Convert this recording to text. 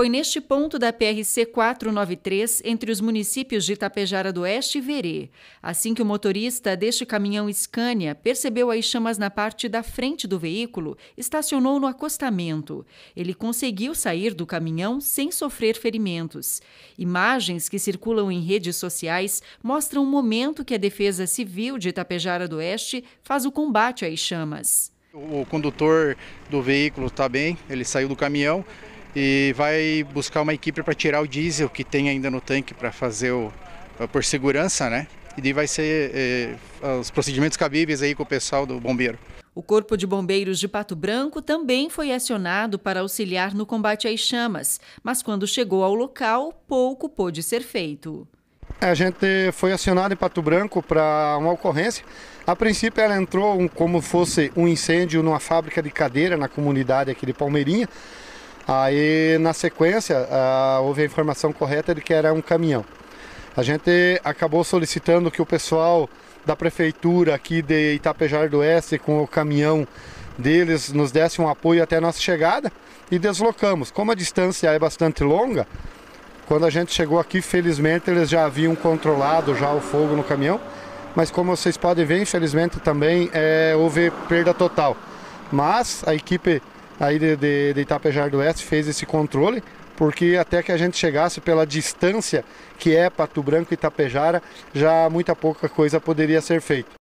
Foi neste ponto da PRC 493, entre os municípios de Itapejara do Oeste e Verê, assim que o motorista deste caminhão Scania percebeu as chamas na parte da frente do veículo, estacionou no acostamento. Ele conseguiu sair do caminhão sem sofrer ferimentos. Imagens que circulam em redes sociais mostram o momento que a Defesa Civil de Itapejara do Oeste faz o combate às chamas. O condutor do veículo está bem, ele saiu do caminhão e vai buscar uma equipe para tirar o diesel que tem ainda no tanque para fazer o por segurança, né? E aí vai ser eh, os procedimentos cabíveis aí com o pessoal do bombeiro. O Corpo de Bombeiros de Pato Branco também foi acionado para auxiliar no combate às chamas, mas quando chegou ao local, pouco pôde ser feito. É, a gente foi acionado em Pato Branco para uma ocorrência. A princípio ela entrou como fosse um incêndio numa fábrica de cadeira na comunidade aqui de Palmeirinha. Aí, na sequência, houve a informação correta de que era um caminhão. A gente acabou solicitando que o pessoal da prefeitura aqui de Itapejar do Oeste, com o caminhão deles, nos desse um apoio até a nossa chegada e deslocamos. Como a distância é bastante longa, quando a gente chegou aqui, felizmente eles já haviam controlado já o fogo no caminhão, mas como vocês podem ver, infelizmente também é, houve perda total. Mas a equipe aí de, de, de Itapejar do Oeste fez esse controle, porque até que a gente chegasse pela distância que é Pato Branco e Itapejara, já muita pouca coisa poderia ser feita.